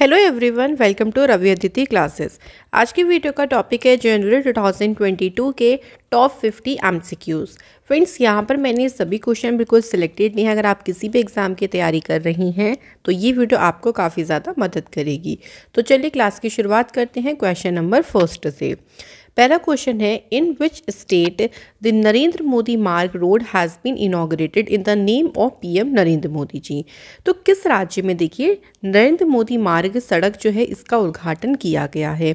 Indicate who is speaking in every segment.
Speaker 1: Hello everyone welcome to Ravi Aditi classes आज की video का टॉपिक है जनवरी 2022 के टॉप 50 एमसीक्यूज़ फ्रेंड्स यहाँ पर मैंने सभी क्वेश्चन बिल्कुल सिलेक्टेड नहीं है अगर आप किसी भी एग्ज़ाम की तैयारी कर रही हैं तो ये वीडियो आपको काफ़ी ज़्यादा मदद करेगी तो चलिए क्लास की शुरुआत करते हैं क्वेश्चन नंबर फर्स्ट से पहला क्वेश्चन है in which state the Narendra Modi Marg road has been inaugurated in the name of PM Narendra Modi ji तो किस राज्य में देखिए नरेंद्र मोदी मार्ग सड़क जो है इसका उद्घाटन किया गया है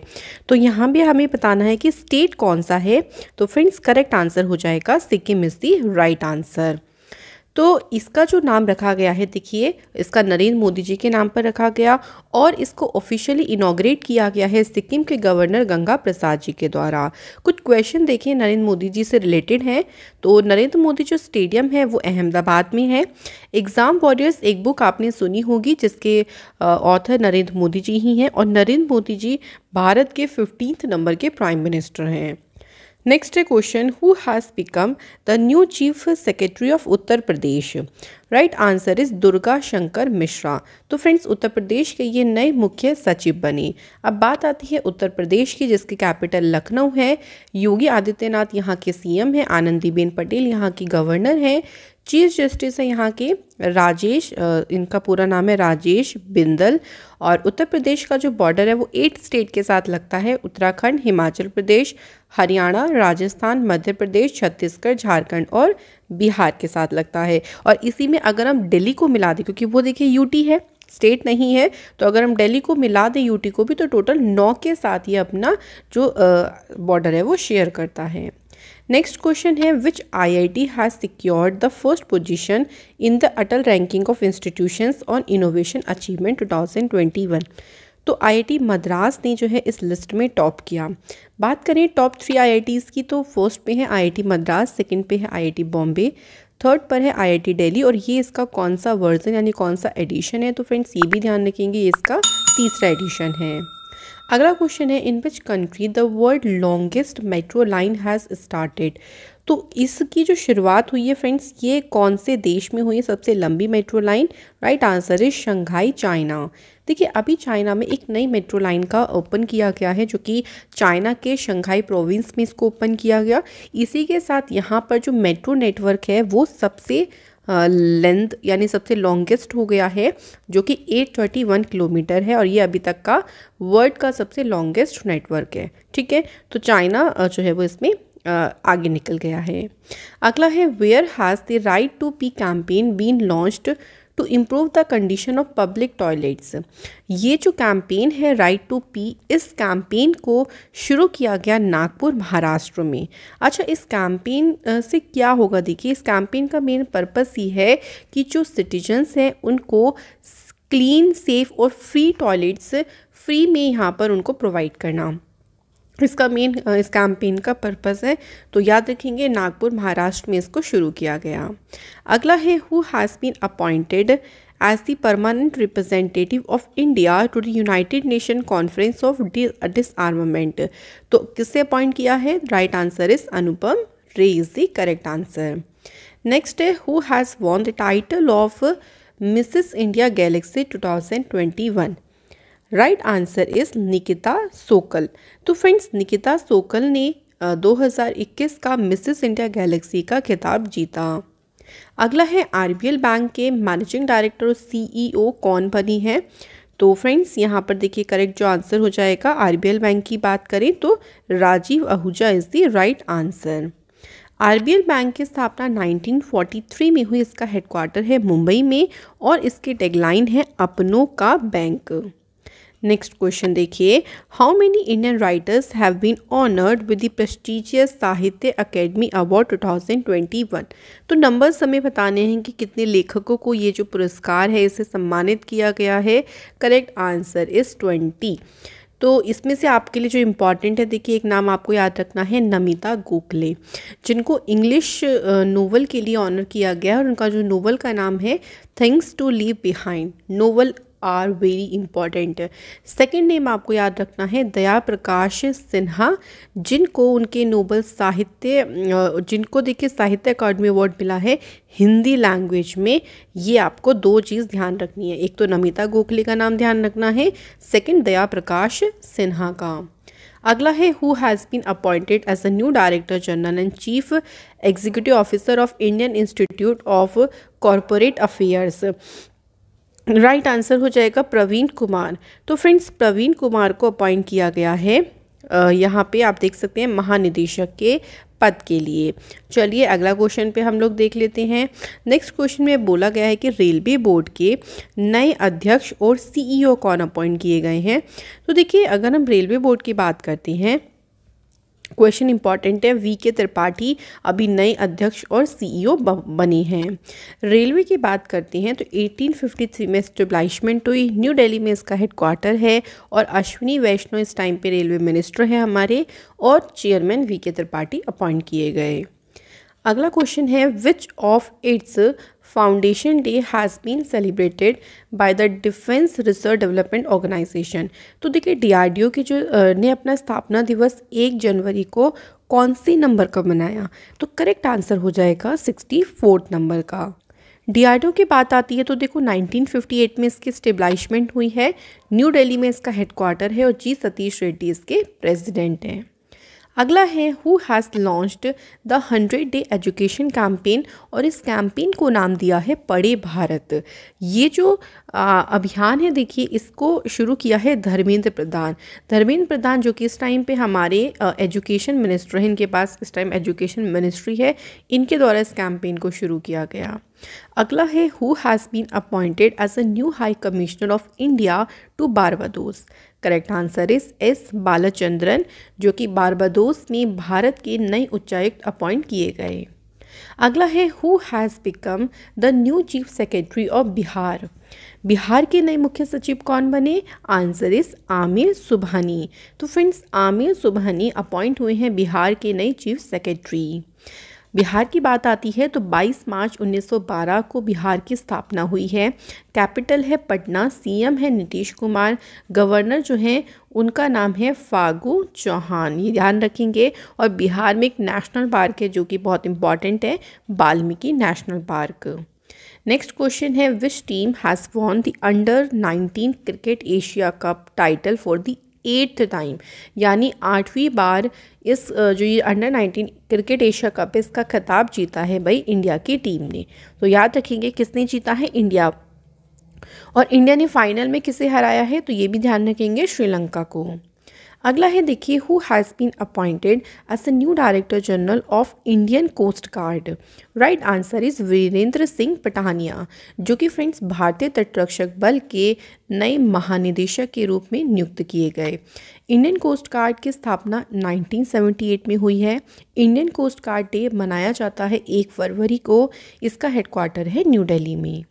Speaker 1: तो यहाँ भी हमें बताना है कि स्टेट कौन सा है तो फ्रेंड्स करेक्ट आंसर हो जाएगा Sikkim is the right answer तो इसका जो नाम रखा गया है देखिए इसका नरेंद्र मोदी जी के नाम पर रखा गया और इसको ऑफिशियली इनाग्रेट किया गया है सिक्किम के गवर्नर गंगा प्रसाद जी के द्वारा कुछ क्वेश्चन देखिए नरेंद्र मोदी जी से रिलेटेड हैं तो नरेंद्र मोदी जो स्टेडियम है वो अहमदाबाद में है एग्ज़ाम वॉरियर्स एक बुक आपने सुनी होगी जिसके ऑथर नरेंद्र मोदी जी ही हैं और नरेंद्र मोदी जी भारत के फिफ्टींथ नंबर के प्राइम मिनिस्टर हैं Next question, who has become the new Chief Secretary of Uttar Pradesh? Right answer is Durga Shankar Mishra. तो फ्रेंड्स उत्तर प्रदेश के ये नए मुख्य सचिव बने अब बात आती है उत्तर प्रदेश की जिसकी कैपिटल लखनऊ है योगी आदित्यनाथ यहाँ के सीएम हैं आनंदीबेन पटेल यहाँ की गवर्नर हैं चीफ जस्टिस हैं यहाँ के राजेश इनका पूरा नाम है राजेश बिंदल और उत्तर प्रदेश का जो बॉर्डर है वो एट स्टेट के साथ लगता है उत्तराखंड हिमाचल प्रदेश हरियाणा राजस्थान मध्य प्रदेश छत्तीसगढ़ झारखंड और बिहार के साथ लगता है और इसी में अगर हम दिल्ली को मिला दें क्योंकि वो देखिए यूटी है स्टेट नहीं है तो अगर हम दिल्ली को मिला दें यूटी को भी तो टोटल नौ के साथ ही अपना जो बॉर्डर है वो शेयर करता है नेक्स्ट क्वेश्चन है which I I T has secured the first position in the Atal ranking of institutions on innovation achievement two thousand twenty one तो आईआईटी मद्रास ने जो है इस लिस्ट में टॉप किया बात करें टॉप थ्री आईआईटीज़ की तो फर्स्ट पे है आईआईटी मद्रास सेकंड पे है आईआईटी बॉम्बे थर्ड पर है आईआईटी दिल्ली और ये इसका कौन सा वर्जन यानी कौन सा एडिशन है तो फ्रेंड्स ये भी ध्यान रखेंगे ये इसका तीसरा एडिशन है अगला क्वेश्चन है in which country the world longest metro line has started तो इसकी जो शुरुआत हुई है फ्रेंड्स ये कौन से देश में हुई है सबसे लंबी metro line right answer is Shanghai China देखिए अभी चाइना में एक नई मेट्रो लाइन का ओपन किया गया है जो कि चाइना के शंघाई प्रोविंस में इसको ओपन किया गया इसी के साथ यहाँ पर जो मेट्रो नेटवर्क है वो सबसे लेंथ यानी सबसे लॉन्गेस्ट हो गया है जो कि 831 किलोमीटर है और ये अभी तक का वर्ल्ड का सबसे लॉन्गेस्ट नेटवर्क है ठीक है तो चाइना जो है वो इसमें आगे निकल गया है अगला है where has the right to pee campaign been launched to improve the condition of public toilets ये जो कैंपेन है राइट टू पी इस कैंपेन को शुरू किया गया नागपुर महाराष्ट्र में अच्छा इस कैंपेन से क्या होगा देखिए इस कैंपेन का मेन पर्पस ये है कि जो सिटीजन्स हैं उनको क्लीन सेफ और फ्री टॉयलेट्स फ्री में यहाँ पर उनको प्रोवाइड करना इसका मेन इस कैंपेन का पर्पस है तो याद रखेंगे नागपुर महाराष्ट्र में इसको शुरू किया गया अगला है who has been appointed as the permanent representative of India to the United Nation conference of disarmament तो किससे अपॉइंट किया है right answer is Anupam Ray is the correct answer next है who has won the title of Mrs India galaxy two thousand twenty one right answer is Nikita Sokal तो friends Nikita सोकल ने 2021 का Mrs India Galaxy का खिताब जीता अगला है आरबीएल बैंक के मैनेजिंग डायरेक्टर और सीईओ e कौन बनी है तो फ्रेंड्स यहाँ पर देखिए करेक्ट जो आंसर हो जाएगा आरबीएल बैंक की बात करें तो Rajeev Ahuja is the right answer RBL bank की स्थापना 1943 में हुई इसका हेडक्वार्टर है मुंबई में और इसके टेगलाइन है अपनों का बैंक नेक्स्ट क्वेश्चन देखिए how many Indian writers have been honoured with the prestigious Sahitya Akademi award 2021 तो नंबर्स हमें बताने हैं कि कितने लेखकों को ये जो पुरस्कार है इसे सम्मानित किया गया है करेक्ट आंसर इज़ ट्वेंटी तो इसमें से आपके लिए जो इम्पॉर्टेंट है देखिए एक नाम आपको याद रखना है नमिता गोखले जिनको इंग्लिश नोवल के लिए ऑनर किया गया है और उनका जो नोवल का नाम है things to leave behind novel are very important second name आपको याद रखना है दया प्रकाश सिन्हा जिनको उनके नोबल साहित्य जिनको देखिए साहित्य अकादमी अवार्ड मिला है हिंदी लैंग्वेज में ये आपको दो चीज़ ध्यान रखनी है एक तो नमिता गोखले का नाम ध्यान रखना है सेकेंड दया प्रकाश सिन्हा का अगला है who has been appointed as a new director general and chief executive officer of Indian institute of corporate affairs right right answer हो जाएगा प्रवीण कुमार तो फ्रेंड्स प्रवीण कुमार को अपॉइंट किया गया है यहाँ पे आप देख सकते हैं महानिदेशक के पद के लिए चलिए अगला क्वेश्चन पे हम लोग देख लेते हैं नेक्स्ट क्वेश्चन में बोला गया है कि रेलवे बोर्ड के नए अध्यक्ष और सीईओ e कौन अपॉइंट किए गए हैं तो देखिए अगर हम रेलवे बोर्ड की बात करते हैं क्वेश्चन इंपॉर्टेंट है वी के त्रिपाठी अभी नए अध्यक्ष और सीईओ e बने हैं रेलवे की बात करते हैं तो 1853 में स्टेब्लाइशमेंट हुई न्यू दिल्ली में इसका हेडक्वार्टर है और अश्विनी वैष्णव इस टाइम पे रेलवे मिनिस्टर हैं हमारे और चेयरमैन वी के त्रिपाठी अपॉइंट किए गए अगला क्वेश्चन है which of its foundation day has been celebrated by the defence research development organisation तो देखिए डीआरडीओ की जो ने अपना स्थापना दिवस एक जनवरी को कौन सी नंबर का मनाया तो करेक्ट आंसर हो जाएगा सिक्सटी फोर्थ नंबर का डीआरडीओ की बात आती है तो देखो 1958 में इसकी स्टेब्लाइशमेंट हुई है न्यू दिल्ली में इसका हेडक्वार्टर है और जी सतीश रेड्डी इसके प्रेसिडेंट हैं अगला है who has launched the hundred day education campaign और इस कैंपेन को नाम दिया है पढ़े भारत ये जो आ, अभियान है देखिए इसको शुरू किया है धर्मेंद्र प्रधान धर्मेंद्र प्रधान जो कि इस टाइम पे हमारे एजुकेशन मिनिस्टर हैं इनके पास इस टाइम एजुकेशन मिनिस्ट्री है इनके द्वारा इस कैंपेन को शुरू किया गया अगला है who has been appointed as a new high commissioner of India to Barbados correct answer is S Balachandran जो कि बारबाडोस में भारत के नए उच्चायुक्त अपॉइंट किए गए अगला है who has become the new chief secretary of Bihar Bihar के नए मुख्य सचिव कौन बने आंसर इस आमिर सुबहानी तो फ्रेंड्स आमिर सुबहानी अपॉइंट हुए हैं बिहार के नए चीफ सेक्रेटरी बिहार की बात आती है तो 22 मार्च 1912 को बिहार की स्थापना हुई है कैपिटल है पटना सीएम है नीतीश कुमार गवर्नर जो हैं उनका नाम है फागू चौहान ये ध्यान रखेंगे और बिहार में एक नेशनल पार्क है जो कि बहुत इंपॉर्टेंट है Valmiki national park next question है which team has won the under 19 cricket Asia cup title for the eighth time यानी आठवीं बार इस जो ये under nineteen cricket Asia cup है इसका खिताब जीता है भाई इंडिया की टीम ने तो याद रखेंगे किसने जीता है इंडिया और इंडिया ने फाइनल में किसे हराया है तो ये भी ध्यान रखेंगे श्रीलंका को अगला है देखिए who has been appointed as a new director general of Indian coast guard right answer is Virendra Singh Pathania जो कि फ्रेंड्स भारतीय तटरक्षक बल के नए महानिदेशक के रूप में नियुक्त किए गए इंडियन कोस्ट गार्ड की स्थापना 1978 में हुई है इंडियन कोस्ट गार्ड डे मनाया जाता है एक फरवरी को इसका हेडक्वार्टर है न्यू डेली में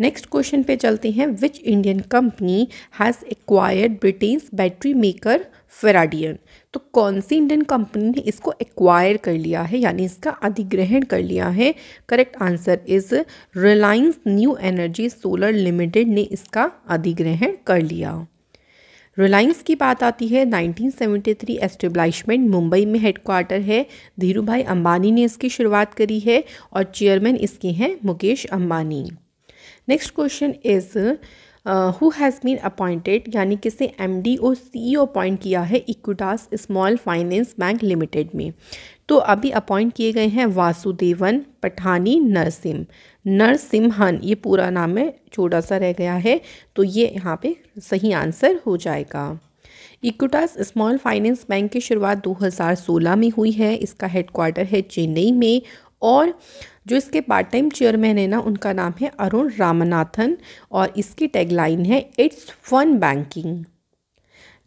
Speaker 1: नेक्स्ट क्वेश्चन पे चलते हैं which Indian company has acquired Britain's battery maker Faradion तो कौन सी इंडियन कंपनी ने इसको एक्वायर कर लिया है यानी इसका अधिग्रहण कर लिया है correct answer is Reliance new energy solar limited ने इसका अधिग्रहण कर लिया रिलायंस की बात आती है 1973 एस्टेब्लिशमेंट मुंबई में हेडक्वार्टर है धीरू भाई अंबानी ने इसकी शुरुआत करी है और चेयरमैन इसके हैं Mukesh Ambani next question is who has been appointed यानी किसे एम डी और सी अपॉइंट किया है Equitas small finance bank limited में तो अभी अपॉइंट किए गए हैं वासुदेवन पठानी नरसिम नरसिम्हन ये पूरा नाम है छोटा सा रह गया है तो ये यहाँ पे सही आंसर हो जाएगा इक्विटास स्मॉल फाइनेंस बैंक की शुरुआत 2016 में हुई है इसका हेडक्वार्टर है चेन्नई में और जो इसके पार्ट टाइम चेयरमैन है ना उनका नाम है अरुण रामनाथन और इसकी टैगलाइन है it's fun banking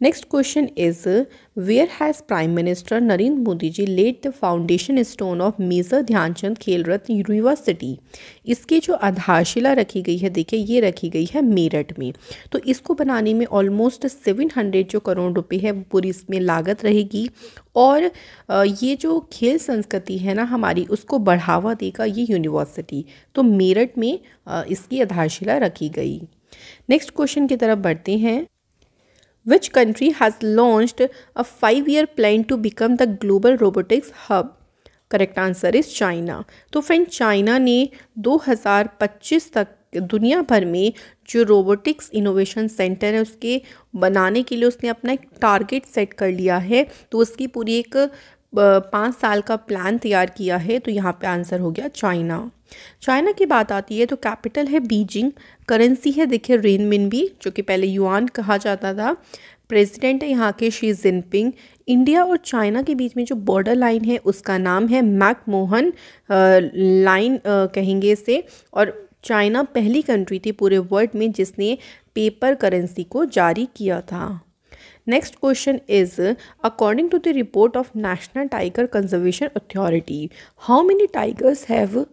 Speaker 1: next question is where has prime minister Narendra Modi ji laid the foundation stone of major Dhyanchand Khel Ratna university इसकी जो आधारशिला रखी गई है देखिए ये रखी गई है मेरठ में तो इसको बनाने में ऑलमोस्ट सेवन हंड्रेड जो करोड़ रुपए है वो पूरी इसमें लागत रहेगी और ये जो खेल संस्कृति है ना हमारी उसको बढ़ावा देगा ये यूनिवर्सिटी तो मेरठ में इसकी आधारशिला रखी गई नेक्स्ट क्वेश्चन की तरफ बढ़ते हैं which country has launched a five year plan to become the global robotics hub correct answer is China तो फ्रेंड चाइना ने 2025 तक दुनिया भर में जो रोबोटिक्स इनोवेशन सेंटर है उसके बनाने के लिए उसने अपना एक टारगेट सेट कर लिया है तो उसकी पूरी एक पाँच साल का प्लान तैयार किया है तो यहाँ पे आंसर हो गया चाइना चाइना की बात आती है तो कैपिटल है बीजिंग करेंसी है देखिए रेनमिन भी जो कि पहले युआन कहा जाता था प्रेसिडेंट है यहाँ के शी जिनपिंग इंडिया और चाइना के बीच में जो बॉर्डर लाइन है उसका नाम है मैक मोहन लाइन कहेंगे इसे और चाइना पहली कंट्री थी पूरे वर्ल्ड में जिसने पेपर करेंसी को जारी किया था next question is according to the report of national tiger conservation authority how many tigers have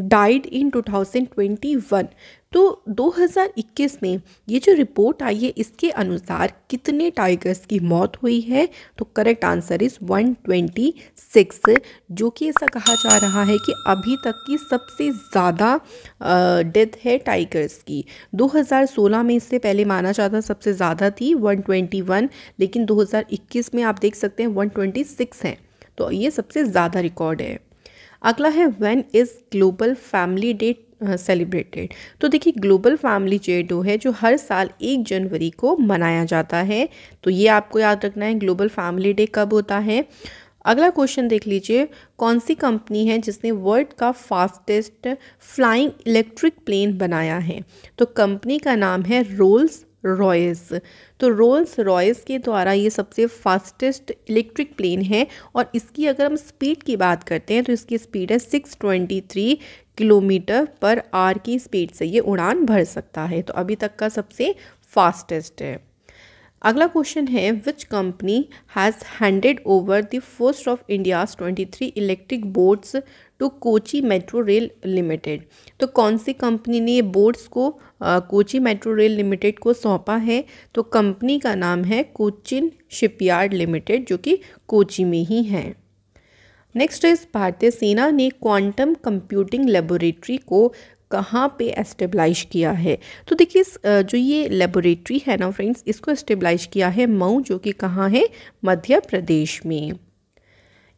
Speaker 1: died in 2021 तो 2021 में ये जो रिपोर्ट आई है इसके अनुसार कितने टाइगर्स की मौत हुई है तो करेक्ट आंसर इज़ 126 जो कि ऐसा कहा जा रहा है कि अभी तक की सबसे ज़्यादा डेथ है टाइगर्स की 2016 में इससे पहले माना जाता सबसे ज़्यादा थी 121 लेकिन 2021 में आप देख सकते हैं 126 है तो ये सबसे ज़्यादा रिकॉर्ड है अगला है when is global family day celebrated तो देखिए ग्लोबल फैमिली डे है जो हर साल एक जनवरी को मनाया जाता है तो ये आपको याद रखना है ग्लोबल फैमिली डे कब होता है अगला क्वेश्चन देख लीजिए कौन सी कंपनी है जिसने वर्ल्ड का फास्टेस्ट फ्लाइंग इलेक्ट्रिक प्लेन बनाया है तो कंपनी का नाम है रोल्स रॉयस तो रोल्स रॉयस के द्वारा ये सबसे फास्टेस्ट इलेक्ट्रिक प्लेन है और इसकी अगर हम स्पीड की बात करते हैं तो इसकी स्पीड है 623 किलोमीटर पर आर की स्पीड से ये उड़ान भर सकता है तो अभी तक का सबसे फास्टेस्ट है अगला क्वेश्चन है which company has handed over the first of India's 23 electric boats तो कोची मेट्रो रेल लिमिटेड तो कौन सी कंपनी ने ये बोर्ड्स को आ, कोची मेट्रो रेल लिमिटेड को सौंपा है तो कंपनी का नाम है कोचिन शिपयार्ड लिमिटेड जो कि कोची में ही है नेक्स्ट इस भारतीय सेना ने क्वांटम कंप्यूटिंग लेबोरेटरी को कहाँ पे एस्टेब्लाइश किया है तो देखिए जो ये लेबोरेटरी है ना फ्रेंड्स इसको एस्टेब्लाइश किया है मऊ जो कि कहाँ है मध्य प्रदेश में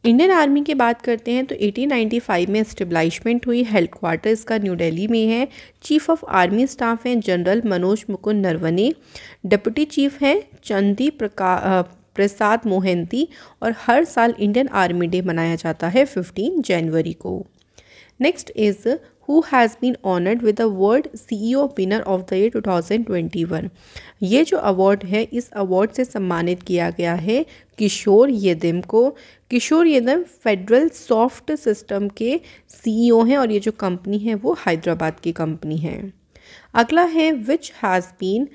Speaker 1: इंडियन आर्मी की बात करते हैं तो 1895 में इस्टेब्लाइशमेंट हुई हेल्थ क्वार्टर्स का न्यू दिल्ली में है चीफ ऑफ आर्मी स्टाफ हैं general Manoj Mukund Naravane deputy chief हैं चंदी प्रका प्रसाद मोहंती और हर साल इंडियन आर्मी डे मनाया जाता है 15 जनवरी को next is who has been honored with the world oh winner of the year two thousand twenty one ये जो अवार्ड है इस अवार्ड से सम्मानित किया गया है किशोर येदम को Kishore Yedam federal soft system के सी ई ओ हैं और ये जो कंपनी है वो हैदराबाद की कंपनी है अगला है which has been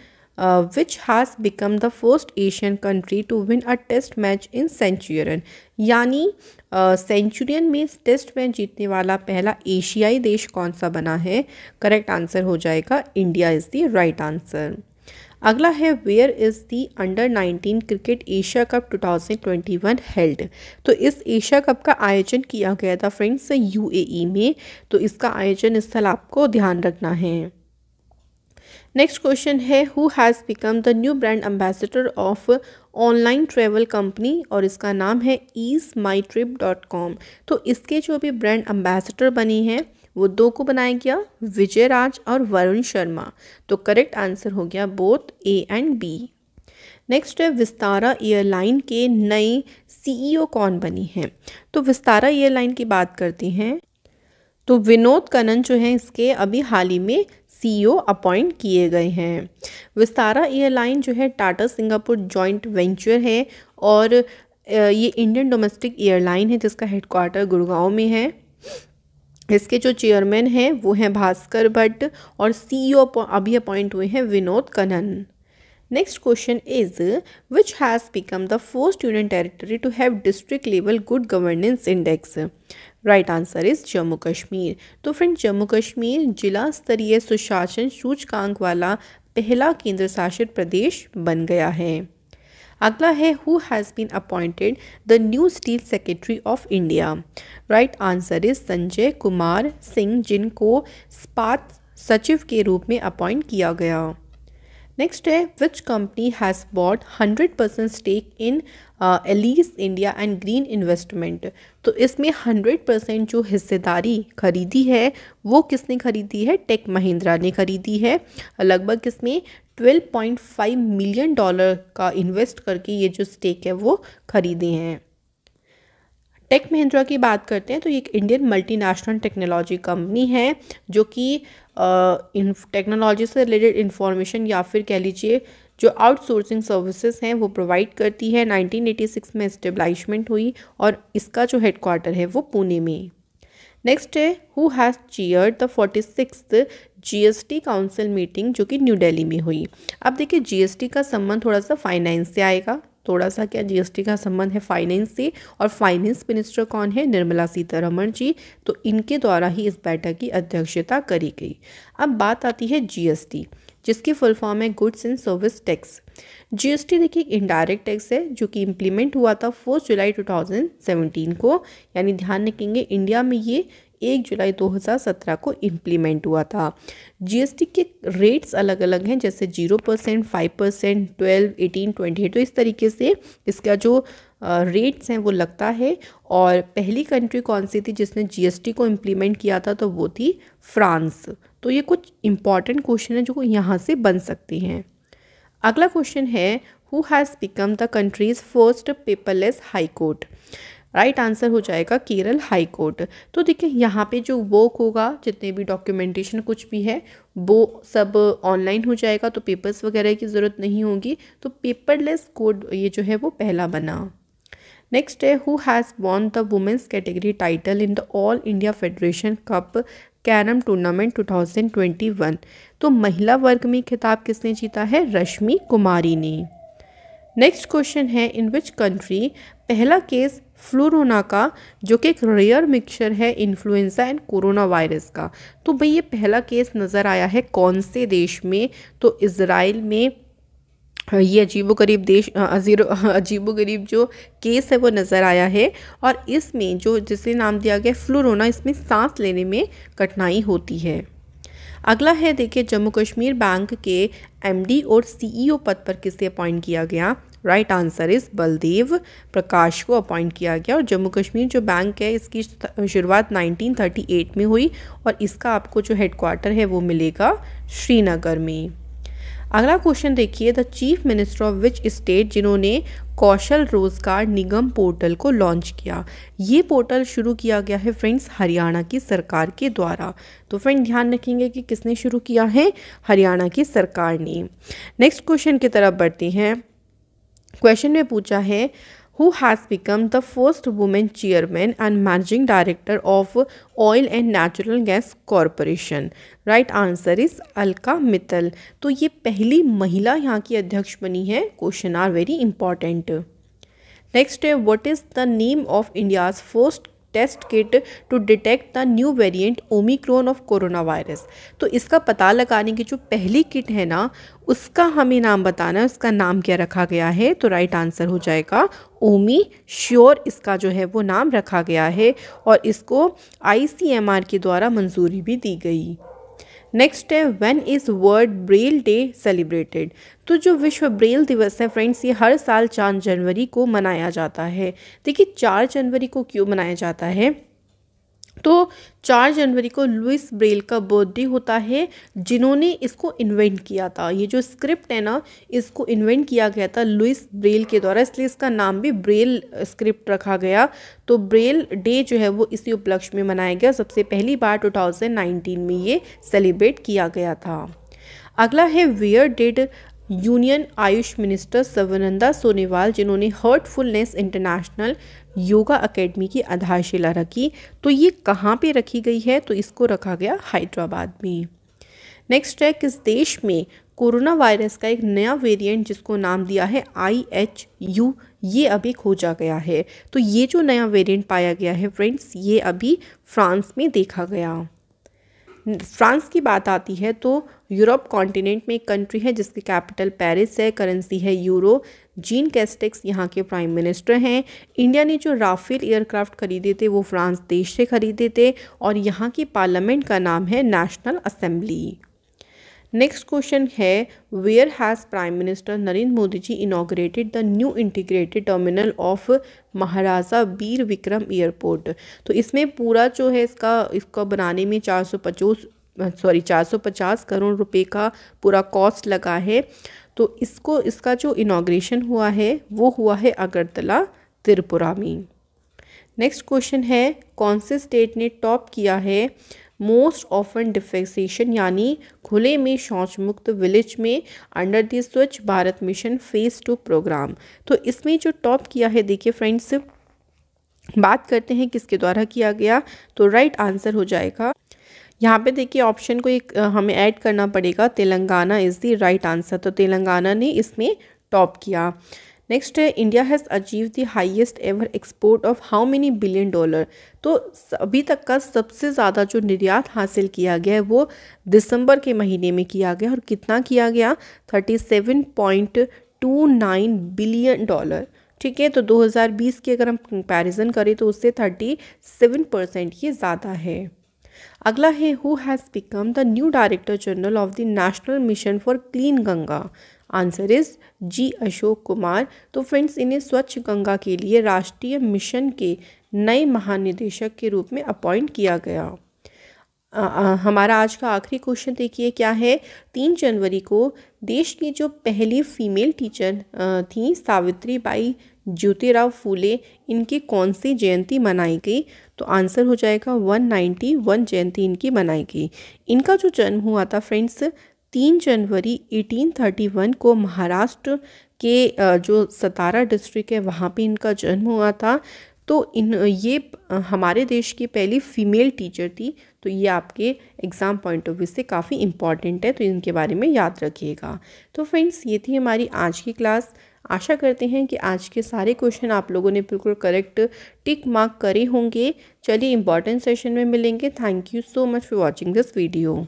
Speaker 1: uh, which has become the first Asian country to win a test match in Centurion यानी सेंचुरियन uh, में टेस्ट मैच जीतने वाला पहला एशियाई देश कौन सा बना है करेक्ट आंसर हो जाएगा India is the right answer अगला है where is the under 19 cricket Asia cup 2021 held तो इस एशिया कप का आयोजन किया गया था फ्रेंड्स यूएई e में तो इसका आयोजन स्थल आपको ध्यान रखना है नेक्स्ट क्वेश्चन है who has become the new brand ambassador of online travel company और इसका नाम है Ease My Trip dot com तो इसके जो भी ब्रांड एम्बेसडर बनी हैं वो दो को बनाया गया विजय राज और वरुण शर्मा तो करेक्ट आंसर हो गया both A and B next है विस्तारा एयरलाइन के नए सीईओ e कौन बनी हैं तो विस्तारा एयरलाइन की बात करती हैं तो विनोद कनन जो हैं इसके अभी हाल ही में सीईओ अपॉइंट किए गए हैं विस्तारा एयरलाइन जो है टाटा सिंगापुर जॉइंट वेंचर है और ये इंडियन डोमेस्टिक एयरलाइन है जिसका हेडक्वार्टर गुड़गांव में है इसके जो चेयरमैन हैं वो हैं भास्कर भट्ट और सीईओ अभी अपॉइंट हुए हैं Vinod Kannan Next question is which has become the first union territory to have district level good governance index? Right answer is Jammu Kashmir तो फ्रेंड जम्मू कश्मीर जिला स्तरीय सुशासन सूचकांक वाला पहला केंद्र शासित प्रदेश बन गया है अगला है who has been appointed the new steel secretary of India right answer is Sanjay Kumar Singh जिनको स्पात सचिव के रूप में अपॉइंट किया गया नेक्स्ट है which company has bought hundred percent stake in Ellis India and green investment तो इसमें हंड्रेड परसेंट जो हिस्सेदारी खरीदी है वो किसने खरीदी है टेक महिंद्रा ने खरीदी है लगभग इसमें twelve point five million dollar का इन्वेस्ट करके ये जो स्टेक है वो खरीदे हैं टेक महिंद्रा की बात करते हैं तो ये एक इंडियन मल्टीनेशनल टेक्नोलॉजी कंपनी है जो कि इन टेक्नोलॉजी से रिलेटेड इन्फॉर्मेशन या फिर कह लीजिए जो आउटसोर्सिंग सर्विसेज हैं वो प्रोवाइड करती है 1986 में इस्टेब्लाइशमेंट हुई और इसका जो हेडक्वार्टर है वो पुणे में नेक्स्ट है who has chaired the forty six GST council meeting जो कि न्यू दिल्ली में हुई अब देखिए जीएसटी का संबंध थोड़ा सा फाइनेंस से आएगा थोड़ा सा क्या जीएसटी का संबंध है फाइनेंस से और फाइनेंस मिनिस्टर कौन है निर्मला सीतारमण जी तो इनके द्वारा ही इस बैठक की अध्यक्षता करी गई अब बात आती है जीएसटी जिसकी फुल फॉर्म है goods and service tax GST देखिए एक इनडायरेक्ट टैक्स है जो कि इम्प्लीमेंट हुआ था फोर्थ जुलाई 2017 को यानी ध्यान रखेंगे इंडिया में ये एक जुलाई 2017 को इम्प्लीमेंट हुआ था जीएसटी के रेट्स अलग अलग हैं जैसे zero percent five percent twelve eighteen twenty तो इस तरीके से इसका जो रेट्स हैं वो लगता है और पहली कंट्री कौन सी थी जिसने जीएसटी को इम्प्लीमेंट किया था तो वो थी फ्रांस तो ये कुछ इंपॉर्टेंट क्वेश्चन है जो यहाँ से बन सकती हैं अगला क्वेश्चन है who has become the country's first paperless high court right right answer हो जाएगा केरल हाई कोर्ट तो देखिए यहाँ पे जो वर्क होगा जितने भी डॉक्यूमेंटेशन कुछ भी है वो सब ऑनलाइन हो जाएगा तो पेपर्स वगैरह की ज़रूरत नहीं होगी तो पेपरलेस कोड ये जो है वो पहला बना नेक्स्ट है who has won the women's category title in the all India federation cup carrom tournament 2021 तो महिला वर्ग में खिताब किसने जीता है रश्मि कुमारी ने नेक्स्ट क्वेश्चन है इन विच कंट्री पहला केस फ्लोरोना का जो कि एक रेयर मिक्सचर है इन्फ्लुएंजा एंड कोरोना वायरस का तो भाई ये पहला केस नज़र आया है कौन से देश में तो इसराइल में ये अजीबो गरीब देश अजीबो गरीब जो केस है वो नज़र आया है और इसमें जो जिसे नाम दिया गया फ्लोरोना इसमें सांस लेने में कठिनाई होती है अगला है देखिए जम्मू कश्मीर बैंक के एमडी और सीईओ e पद पर किसे अपॉइंट किया गया right answer is Baldev Prakash को अपॉइंट किया गया और जम्मू कश्मीर जो बैंक है इसकी शुरुआत 1938 में हुई और इसका आपको जो हेडक्वार्टर है वो मिलेगा श्रीनगर में अगला क्वेश्चन देखिए the chief minister of which state जिन्होंने कौशल रोजगार निगम पोर्टल को लॉन्च किया ये पोर्टल शुरू किया गया है फ्रेंड्स हरियाणा की सरकार के द्वारा तो फ्रेंड ध्यान रखेंगे कि किसने शुरू किया है हरियाणा की सरकार ने नेक्स्ट क्वेश्चन की तरफ बढ़ते हैं क्वेश्चन में पूछा है who has become the first women chairman and managing director of oil and natural gas corporation right answer is Alka Mittal तो ये पहली महिला यहाँ की अध्यक्ष बनी है question are very important next है what is the name of India's first test kit to detect the new variant omicron of corona virus तो इसका पता लगाने की जो पहली किट है ना उसका हमें नाम बताना है उसका नाम क्या रखा गया है तो राइट आंसर हो जाएगा ओमी श्योर इसका जो है वो नाम रखा गया है और इसको आईसीएमआर के द्वारा मंजूरी भी दी गई नेक्स्ट है when is world braille day celebrated तो जो विश्व ब्रेल दिवस है फ्रेंड्स ये हर साल चार जनवरी को मनाया जाता है देखिए चार जनवरी को क्यों मनाया जाता है तो चार जनवरी को लुइस ब्रेल का बर्थडे होता है जिन्होंने इसको इन्वेंट किया था ये जो स्क्रिप्ट है ना इसको इन्वेंट किया गया था लुइस ब्रेल के द्वारा इसलिए इसका नाम भी ब्रेल स्क्रिप्ट रखा गया तो ब्रेल डे जो है वो इसी उपलक्ष्य में मनाया गया सबसे पहली बार 2019 में ये सेलिब्रेट किया गया था अगला है where did union AYUSH minister Sarbananda Sonowal जिन्होंने हर्टफुलनेस इंटरनेशनल योगा एकेडमी की आधारशिला रखी तो ये कहाँ पे रखी गई है तो इसको रखा गया हैदराबाद में नेक्स्ट है किस देश में कोरोना वायरस का एक नया वेरिएंट जिसको नाम दिया है आई एच यू ये अभी खोजा गया है तो ये जो नया वेरिएंट पाया गया है फ्रेंड्स ये अभी फ्रांस में देखा गया फ्रांस की बात आती है तो यूरोप कॉन्टिनेंट में एक कंट्री है जिसकी कैपिटल पेरिस है करेंसी है यूरो जीन कैस्टेक्स यहाँ के प्राइम मिनिस्टर हैं इंडिया ने जो राफेल एयरक्राफ्ट खरीदे थे वो फ्रांस देश से खरीदे थे और यहाँ की पार्लियामेंट का नाम है नेशनल असेंबली नेक्स्ट क्वेश्चन है where has prime minister Narendra Modi ji inaugurated the new integrated terminal of Maharaja Bir Bikram airport तो इसमें पूरा जो है इसका इसका बनाने में चार सौ पचोस सॉरी चार सौ पचास करोड़ रुपए का पूरा कॉस्ट लगा है तो इसको इसका जो इनाग्रेशन हुआ है वो हुआ है अगरतला त्रिपुरा में नेक्स्ट क्वेश्चन है कौन से स्टेट ने टॉप किया है मोस्ट ऑफन डिफेक्सेशन यानी खुले में शौच मुक्त विलेज में under the Swachh Bharat mission phase two programme तो इसमें जो टॉप किया है देखिए फ्रेंड्स बात करते हैं किसके द्वारा किया गया तो राइट right आंसर हो जाएगा यहाँ पे देखिए ऑप्शन को एक हमें ऐड करना पड़ेगा Telangana is the right answer तो तेलंगाना ने इसमें टॉप किया नेक्स्ट है India has achieve the highest ever export of how many billion dollar तो अभी तक का सबसे ज़्यादा जो निर्यात हासिल किया गया है वो दिसंबर के महीने में किया गया और कितना किया गया thirty seven point two nine billion dollar ठीक है तो 2020 की अगर हम कंपैरिजन करें तो उससे 37 परसेंट ये ज़्यादा है अगला है who has become the new director general of the national mission for clean Ganga answer is G Ashok Kumar तो फ्रेंड्स इन्हें स्वच्छ गंगा के लिए राष्ट्रीय मिशन के नए महानिदेशक के रूप में अपॉइंट किया गया आ, आ, हमारा आज का आखिरी क्वेश्चन देखिए क्या है तीन जनवरी को देश की जो पहली फीमेल टीचर थी सावित्री बाई ज्योतिराव फूले इनकी कौन सी जयंती मनाई गई तो आंसर हो जाएगा 191 जयंती इनकी मनाई गई इनका जो जन्म हुआ था फ्रेंड्स तीन जनवरी 1831 को महाराष्ट्र के जो सतारा डिस्ट्रिक्ट है वहाँ पे इनका जन्म हुआ था तो इन ये हमारे देश की पहली फीमेल टीचर थी तो ये आपके एग्ज़ाम पॉइंट ऑफ व्यू से काफ़ी इम्पॉर्टेंट है तो इनके बारे में याद रखिएगा तो फ्रेंड्स ये थी हमारी आज की क्लास आशा करते हैं कि आज के सारे क्वेश्चन आप लोगों ने बिल्कुल करेक्ट टिक मार्क करे होंगे चलिए इंपॉर्टेंट सेशन में मिलेंगे thank you so much for watching this video